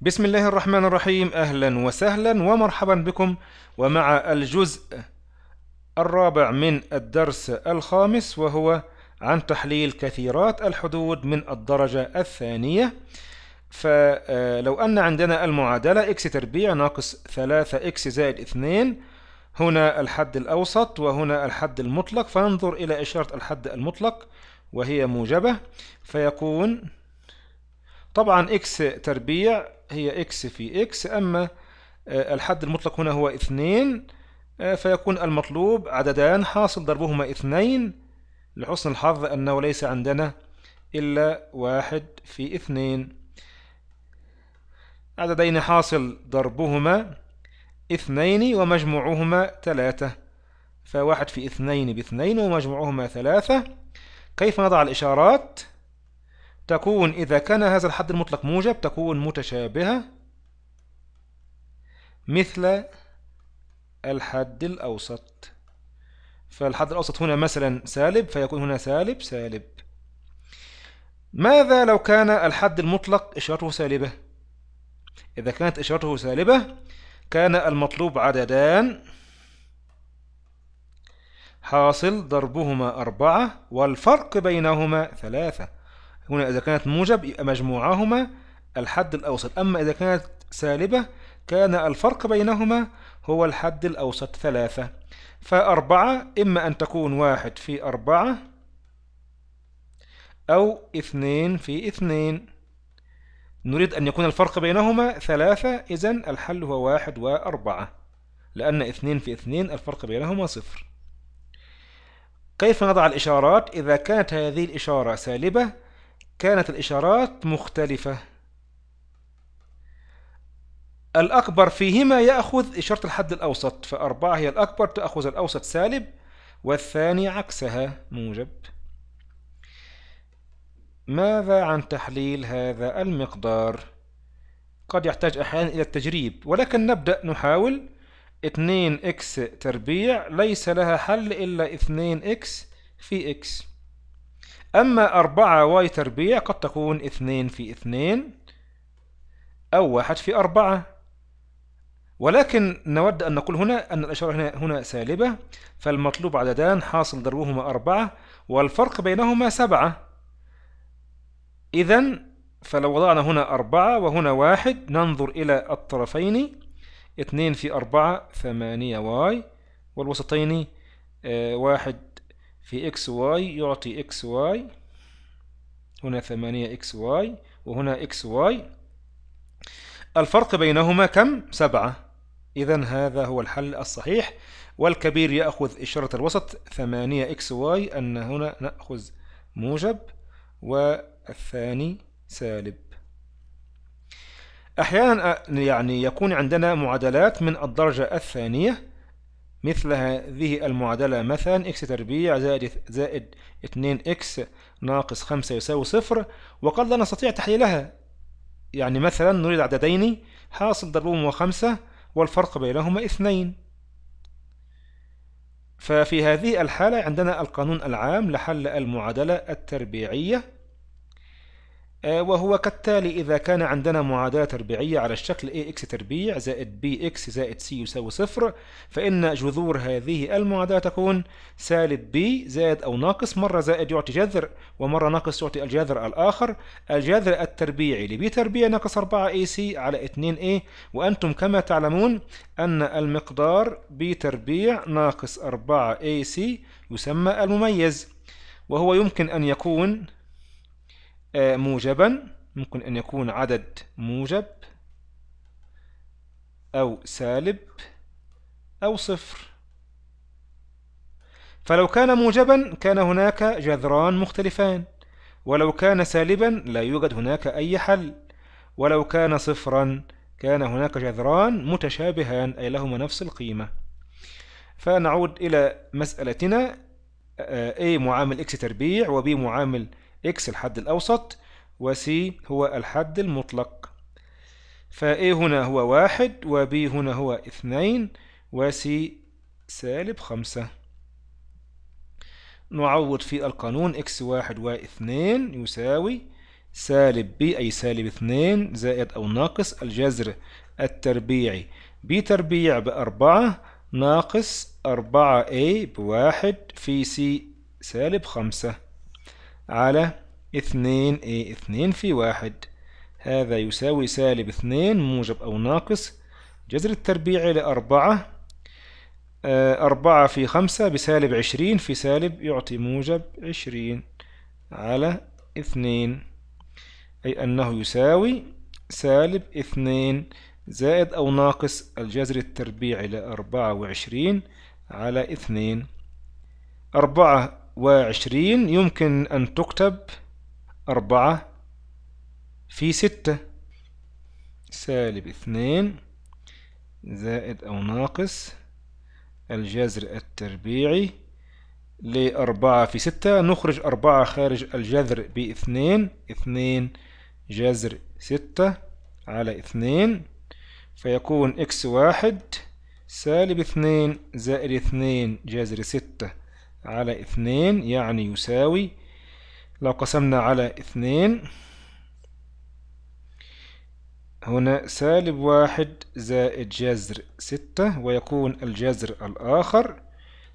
بسم الله الرحمن الرحيم أهلا وسهلا ومرحبا بكم ومع الجزء الرابع من الدرس الخامس وهو عن تحليل كثيرات الحدود من الدرجة الثانية فلو أن عندنا المعادلة x تربيع ناقص 3 x زائد 2 هنا الحد الأوسط وهنا الحد المطلق فننظر إلى إشارة الحد المطلق وهي موجبة فيكون طبعا x تربيع هي اكس في اكس أما آه، الحد المطلق هنا هو اثنين آه، فيكون المطلوب عددان حاصل ضربهما اثنين لحسن الحظ أنه ليس عندنا إلا واحد في اثنين عددين حاصل ضربهما اثنين ومجموعهما ثلاثة فواحد في اثنين باثنين ومجموعهما ثلاثة كيف نضع الإشارات؟ تكون إذا كان هذا الحد المطلق موجب تكون متشابهة مثل الحد الأوسط فالحد الأوسط هنا مثلا سالب فيكون هنا سالب سالب ماذا لو كان الحد المطلق إشارته سالبة إذا كانت إشارته سالبة كان المطلوب عددان حاصل ضربهما أربعة والفرق بينهما ثلاثة هنا إذا كانت موجب يبقى مجموعهما الحد الأوسط أما إذا كانت سالبة كان الفرق بينهما هو الحد الأوسط ثلاثة فأربعة إما أن تكون واحد في أربعة أو اثنين في اثنين نريد أن يكون الفرق بينهما ثلاثة إذا الحل هو واحد وأربعة لأن اثنين في اثنين الفرق بينهما صفر كيف نضع الإشارات إذا كانت هذه الإشارة سالبة كانت الإشارات مختلفة الأكبر فيهما يأخذ إشارة الحد الأوسط فأربعة هي الأكبر تأخذ الأوسط سالب والثاني عكسها موجب ماذا عن تحليل هذا المقدار؟ قد يحتاج أحيانا إلى التجريب ولكن نبدأ نحاول 2x تربيع ليس لها حل إلا 2x في x أما أربعة واي تربيع قد تكون اثنين في اثنين أو واحد في أربعة ولكن نود أن نقول هنا أن الإشارة هنا, هنا سالبة فالمطلوب عددان حاصل ضربهما أربعة والفرق بينهما سبعة إذا فلو وضعنا هنا أربعة وهنا واحد ننظر إلى الطرفين اثنين في أربعة ثمانية واي والوسطين آه، واحد في اكس واي يعطي اكس واي هنا ثمانية اكس واي وهنا اكس واي الفرق بينهما كم؟ سبعة إذا هذا هو الحل الصحيح والكبير يأخذ إشارة الوسط ثمانية اكس واي أن هنا نأخذ موجب والثاني سالب أحيانا يعني يكون عندنا معادلات من الدرجة الثانية مثل هذه المعادلة مثلا x تربيع زائد زائد 2x ناقص 5 يساوي صفر وقد لا نستطيع تحليلها يعني مثلا نريد عددين حاصل ضربهم هو خمسة والفرق بينهما اثنين ففي هذه الحالة عندنا القانون العام لحل المعادلة التربيعية آه، وهو كالتالي إذا كان عندنا معادلة تربيعية على الشكل ax تربيع زائد bx زائد c يساوي صفر فإن جذور هذه المعادلة تكون سالب b زائد أو ناقص مرة زائد يعطي جذر ومرة ناقص يعطي الجذر الآخر الجذر التربيعي لb تربيع ناقص 4ac على 2a وأنتم كما تعلمون أن المقدار b تربيع ناقص 4ac يسمى المميز وهو يمكن أن يكون آه، موجبا ممكن أن يكون عدد موجب أو سالب أو صفر فلو كان موجبا كان هناك جذران مختلفان ولو كان سالبا لا يوجد هناك أي حل ولو كان صفرا كان هناك جذران متشابهان أي لهما نفس القيمة فنعود إلى مسألتنا آه، A معامل X تربيع و B معامل إكس الحد الأوسط وسي هو الحد المطلق فA هنا هو واحد وB هنا هو اثنين وسي سالب خمسة نعوض في القانون إكس واحد واثنين يساوي سالب B أي سالب اثنين زائد أو ناقص الجذر التربيعي B تربيع بأربعة ناقص أربعة A بواحد في C سالب خمسة على اثنين ايه اثنين في واحد هذا يساوي سالب اثنين موجب أو ناقص جذر التربيعي لأربعة آه، أربعة في خمسة بسالب عشرين في سالب يعطي موجب عشرين على اثنين أي أنه يساوي سالب اثنين زائد أو ناقص الجذر التربيعي لأربعة وعشرين على اثنين أربعة وعشرين يمكن أن تكتب أربعة في ستة سالب اثنين زائد أو ناقص الجذر التربيعي لأربعة في ستة نخرج أربعة خارج الجذر باثنين اثنين جذر ستة على اثنين فيكون إكس واحد سالب اثنين زائد اثنين جذر ستة على اثنين يعني يساوي لو قسمنا على اثنين هنا سالب واحد زائد جذر ستة ويكون الجذر الآخر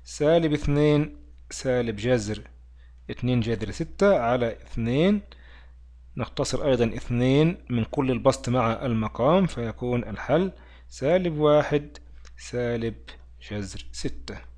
سالب اثنين سالب جذر اثنين جذر ستة على اثنين نختصر أيضا اثنين من كل البسط مع المقام فيكون الحل سالب واحد سالب جذر ستة